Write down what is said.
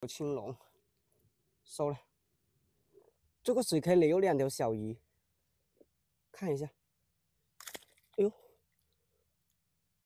有青龙，收了。这个水坑里有两条小鱼，看一下。哎呦！